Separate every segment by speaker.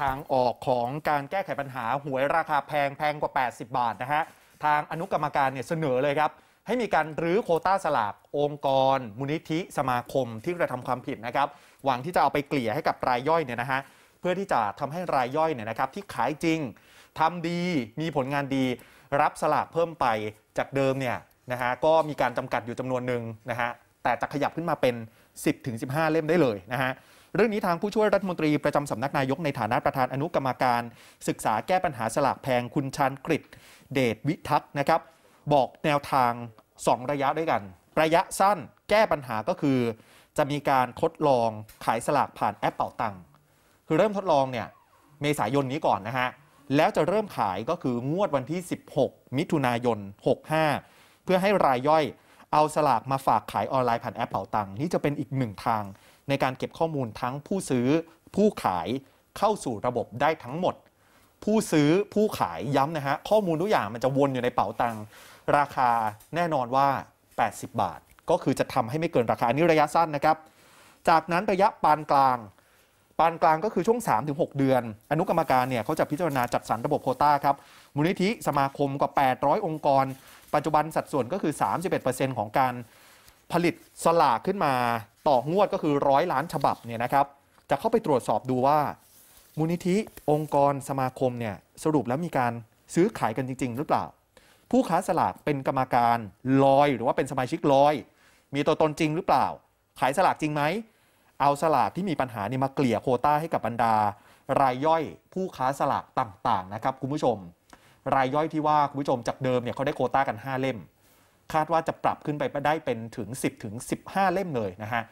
Speaker 1: ทางออกของการแก้ไขปัญหาหวยราคาแพงแพงกว่า 80 บาทนะฮะทางอนุกรรมการเนี่ยเสนอเลยครับ ให้มีการรื้อโคต้าสลากองค์กร มูลนิธิสมาคมที่กระทำความผิดนะครับ หวังที่จะเอาไปเกลี่ยให้กับรายย่อยเนี่ยนะฮะเพื่อที่จะทำให้รายย่อยเนี่ยนะครับที่ขายจริง ทำดีมีผลงานดี รับสลากเพิ่มไปจากเดิมเนี่ยนะฮะก็มีการจำกัดอยู่จำนวนหนึ่งนะฮะแต่จะขยับขึ้นมาเป็น 10-15 เล่มได้เลยนะฮะเรื่องนี้ทางผู้ช่วยรัฐมนตรีประจำสำนักนายกในฐานะประธานอนุกรรมการศึกษาแก้ปัญหาสลากแพงคุณชันกฤษเดชวิทักษ์นะครับบอกแนวทาง 2 ระยะด้วยกัน ระยะสั้นแก้ปัญหาก็คือ จะมีการทดลองขายสลากผ่านแอปเป่าตังค์คือเริ่มทดลองเนี่ยเมษายนนี้ก่อนนะฮะแล้วจะเริ่มขายก็คืองวดวันที่ 16 มิถุนายน 65 เพื่อให้รายย่อยเอาสลากมาฝากขายออนไลน์ผ่านแอปเป่าตังค์นี่จะเป็นอีกหนึ่งทางในการเก็บข้อมูลทั้งผู้ซื้อผู้ขายเข้าสู่ระบบได้ทั้งหมด ผู้ซื้อผู้ขายย้ำนะฮะข้อมูลทุกอย่างมันจะวนอยู่ในเป๋าตังค์ราคาแน่นอนว่า 80 บาท ก็คือจะทำให้ไม่เกินราคาอันนี้ระยะสั้นนะครับ จากนั้นระยะปานกลาง ปานกลางก็คือช่วง3-6เดือน อนุกรรมการเนี่ยเขาจะพิจารณาจัดสรรระบบโคต้าครับมูลนิธิสมาคมกว่า800องค์กร ปัจจุบันสัดส่วนก็คือ31%ของการผลิตสลากขึ้นมาต่องวดก็คือร้อยล้านฉบับเนี่ยนะครับ จะเข้าไปตรวจสอบดูว่ามูลนิธิองค์กรสมาคมเนี่ยสรุปแล้วมีการซื้อขายกันจริง ๆ หรือเปล่า ผู้ค้าสลากเป็นกรรมการลอย หรือว่าเป็นสมาชิกลอย มีตัวตนจริงหรือเปล่า ขายสลากจริงไหม เอาสลากที่มีปัญหานี่มาเกลี่ยโคต้าให้กับบรรดา รายย่อยผู้ค้าสลากต่างๆนะครับคุณผู้ชม รายย่อยที่ว่าคุณผู้ชมจากเดิมเนี่ยเขาได้โคต้ากัน5เล่มคาดว่าจะปรับขึ้นไปได้เป็นถึง 10 ถึง 15 เล่มเลยนะฮะ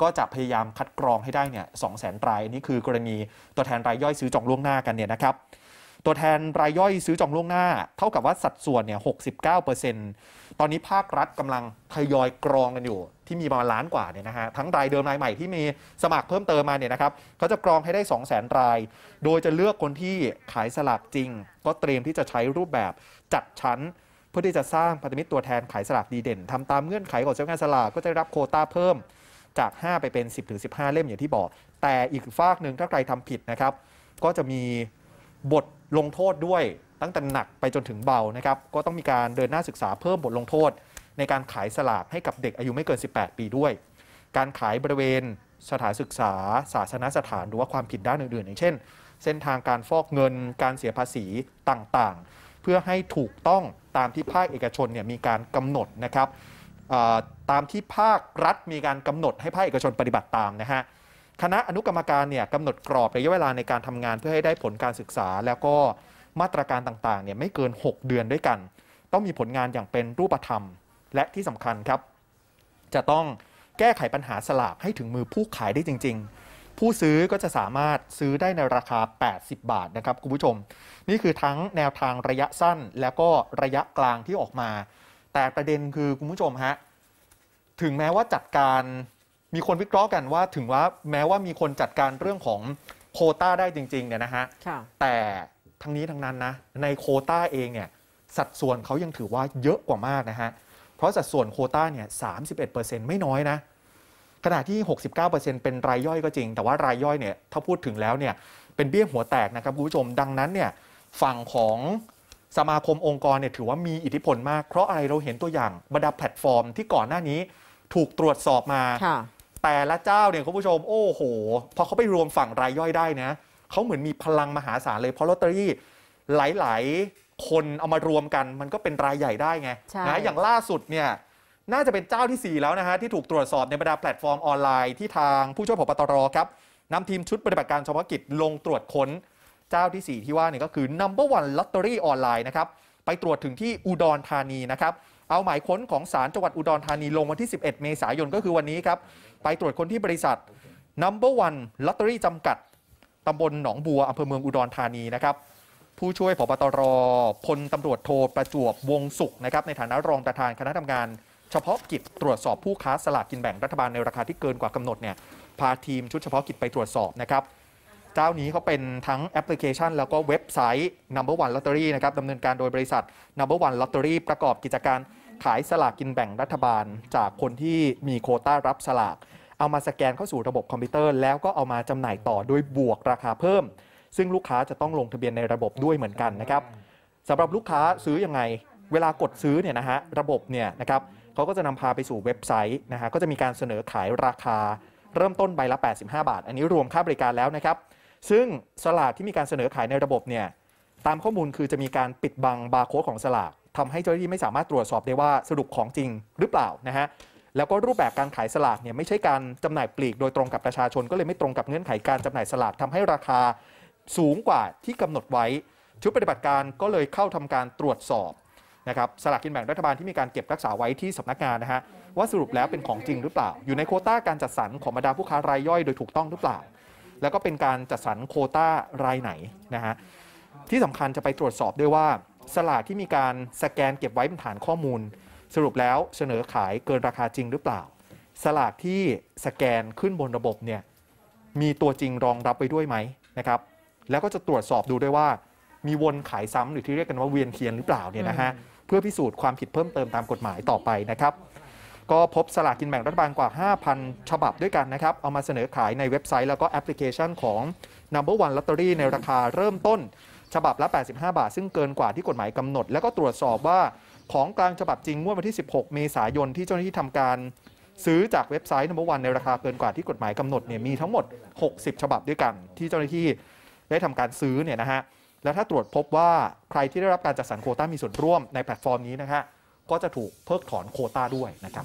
Speaker 1: ก็จะพยายามคัดกรองให้ได้เนี่ยสองแสนรายนี่คือกรณีตัวแทนรายย่อยซื้อจองล่วงหน้ากันเนี่ยนะครับ ตัวแทนรายย่อยซื้อจองล่วงหน้า เท่ากับว่าสัดส่วนเนี่ยหกตอนนี้ภาครัฐกำลังทยอยกรองกันอยู่ที่มีประมาณล้านกว่าเนี่ยนะฮะ ทั้งรายเดิมรายใหม่ที่มีสมัครเพิ่มเติมมาเนี่ยนะครับเขาจะกรองให้ได้ 2 0 0 0 0 0 ราย โดยจะเลือกคนที่ขายสลากจริง ก็เตรียมที่จะใช้รูปแบบจัดชั้นเพื่อที่จะสร้างพันธมิตรตัวแทนขายสลากดีเด่น ทำตามเงื่อนไขของเจ้าหน้าสลากก็จะรับโคต้าเพิ่มจาก 5 ไปเป็น 10ถึง15 เล่มอย่างที่บอก แต่อีกฝากหนึ่งถ้าใครทำผิดนะครับ ก็จะมีบทลงโทษด้วยตั้งแต่หนักไปจนถึงเบานะครับ ก็ต้องมีการเดินหน้าศึกษาเพิ่มบทลงโทษ ในการขายสลากให้กับเด็กอายุไม่เกิน 18 ปีด้วย การขายบริเวณสถานศึกษาศาสนสถานหรือว่าความผิดด้านอื่นๆอย่างเช่น เส้นทางการฟอกเงินการเสียภาษีต่างๆพื่อให้ถูกต้องตามที่ภาคเอกชนเนี่ยมีการกำหนดนะครับตามที่ภาครัฐมีการกำหนดให้ภาคเอกชนปฏิบัติตามนะฮะคณะอนุกรรมการเนี่ยกำหนดกรอบระยะเวลาในการทำงานเพื่อให้ได้ผลการศึกษา แล้วก็มาตรการต่างๆเนี่ยไม่เกิน 6 เดือนด้วยกัน ต้องมีผลงานอย่างเป็นรูปธรรมและที่สำคัญครับจะต้องแก้ไขปัญหาสลากให้ถึงมือผู้ขายได้จริง ๆผู้ซื้อก็จะสามารถซื้อได้ในราคา 80 บาทนะครับคุณผู้ชม นี่คือทั้งแนวทางระยะสั้น แล้วก็ระยะกลางที่ออกมา แต่ประเด็นคือคุณผู้ชมฮะ ถึงแม้ว่าจัดการ มีคนวิเคราะห์กันว่าถึงว่าแม้ว่ามีคนจัดการเรื่องของโคต้าได้จริงๆเนี่ยนะฮะแต่ ทั้งนี้ ทั้งนั้นนะในโคต้าเองเนี่ยสัดส่วนเขายังถือว่าเยอะกว่ามากนะฮะ เพราะสัดส่วนโคต้าเนี่ยสาไม่น้อยนะขณะที่ 69%เป็นรายย่อยก็จริง แต่ว่ารายย่อยเนี่ยถ้าพูดถึงแล้วเนี่ยเป็นเบี้ยหัวแตกนะครับคุณผู้ชม ดังนั้นเนี่ยฝั่งของสมาคมองค์กรเนี่ยถือว่ามีอิทธิพลมาก เพราะอะไรเราเห็นตัวอย่างบรรดาแพลตฟอร์มที่ก่อนหน้านี้ถูกตรวจสอบมา แต่ละเจ้าเนี่ยคุณผู้ชมโอ้โห พอเขาไปรวมฝั่งรายย่อยได้นะเขาเหมือนมีพลังมหาศาลเลยเพราะลอตเตอรี่หลายๆคนเอามารวมกันมันก็เป็นรายใหญ่ได้ไงนะอย่างล่าสุดเนี่ยน่าจะเป็นเจ้าที่ 4 แล้วนะฮะที่ถูกตรวจสอบในบรรดาแพลตฟอร์มออนไลน์ที่ทางผู้ช่วยผบตรครับนำทีมชุดปฏิบัติการเฉพาะกิจลงตรวจค้นเจ้าที่ 4 ที่ว่าเนี่ยก็คือ number one lottery ออนไลน์นะครับไปตรวจถึงที่อุดรธานีนะครับ เอาหมายค้นของศาลจังหวัดอุดรธานี ลงวันที่ 11 เมษายนก็คือวันนี้ครับไปตรวจค้นที่บริษัท number one lottery จำกัดตำบลหนองบัวอำเภอเมืองอุดรธานีนะครับผู้ช่วยผบตรพลตำรวจโทประจวบวงสุขนะครับในฐานะรองประธานคณะทำงานเฉพาะกิจตรวจสอบผู้ค้าสลากกินแบ่งรัฐบาลในราคาที่เกินกว่ากำหนดเนี่ย พาทีมชุดเฉพาะกิจไปตรวจสอบนะครับเจ้านี้เขาเป็นทั้งแอปพลิเคชัน แล้วก็เว็บไซต์ Number One Lottery นะครับดำเนินการโดยบริษัท Number One Lottery ประกอบกิจการขายสลากกินแบ่งรัฐบาล จากคนที่มีโคต้ารับสลาก เอามาสแกนเข้าสู่ระบบคอมพิวเตอร์แล้วก็เอามาจำหน่ายต่อโดยบวกราคาเพิ่ม ซึ่งลูกค้าจะต้องลงทะเบียนในระบบด้วยเหมือนกันนะครับสำหรับลูกค้าซื้ออยังไง เวลากดซื้อเนี่ยนะฮะระบบเนี่ยนะครับเขาก็จะนำพาไปสู่เว็บไซต์นะฮะ ก็จะมีการเสนอขายราคาเริ่มต้นใบละ 85 บาท อันนี้รวมค่าบริการแล้วนะครับ ซึ่งสลากที่มีการเสนอขายในระบบเนี่ย ตามข้อมูลคือจะมีการปิดบังบาร์โค้ดของสลากทำให้เจ้าหน้าที่ไม่สามารถตรวจสอบได้ว่าสรุปของจริงหรือเปล่านะฮะ แล้วก็รูปแบบการขายสลากเนี่ยไม่ใช่การจำหน่ายปลีกโดยตรงกับประชาชน ก็เลยไม่ตรงกับเงื่อนไขการจำหน่ายสลากทำให้ราคาสูงกว่าที่กำหนดไว้ ชุดปฏิบัติการก็เลยเข้าทำการตรวจสอบนะครับสลากกินแบ่งรัฐบาลที่มีการเก็บรักษาไว้ที่สำนักงานนะฮะว่าสรุปแล้วเป็นของจริงหรือเปล่า อยู่ในโคต้าการจัดสรรของบรรดาผู้ค้ารายย่อยโดยถูกต้องหรือเปล่า แล้วก็เป็นการจัดสรรโคต้ารายไหนนะฮะที่สำคัญจะไปตรวจสอบด้วยว่าสลากที่มีการสแกนเก็บไว้เป็นฐานข้อมูล สรุปแล้วเสนอขายเกินราคาจริงหรือเปล่า สลากที่สแกนขึ้นบนระบบเนี่ยมีตัวจริงรองรับไปด้วยไหมนะครับแล้วก็จะตรวจสอบดูด้วยว่า มีวนขายซ้ำหรือที่เรียกกันว่าเวียนเทียนหรือเปล่าเนี่ยนะฮะเพื่อพิสูจน์ความผิดเพิ่มเติมตามกฎหมายต่อไปนะครับ ก็พบสลากกินแบ่งรัฐบาลกว่า 5,000 ฉบับด้วยกันนะครับ เอามาเสนอขายในเว็บไซต์แล้วก็แอปพลิเคชันของ Number One Lottery ในราคาเริ่มต้น ฉบับละ 85 บาทซึ่งเกินกว่าที่กฎหมายกำหนด แล้วก็ตรวจสอบว่าของกลางฉบับจริงงวดวันที่ 16 เมษายนที่เจ้าหน้าที่ทำการซื้อจากเว็บไซต์นั m b บ r o n วันในราคาเกินกว่าที่กฎหมายกำหนดเนี่ยมีทั้งหมด 60 ฉบับด้วยกัน ที่เจ้าหน้าที่ได้ทำการซื้อเนี่ยนะฮะและถ้าตรวจพบว่าใครที่ได้รับการจัดสรรโคต้ามีส่วนร่วมในแพลตฟอร์มนี้นะฮะก็จะถูกเพิกถอนโคต้าด้วยนะครับ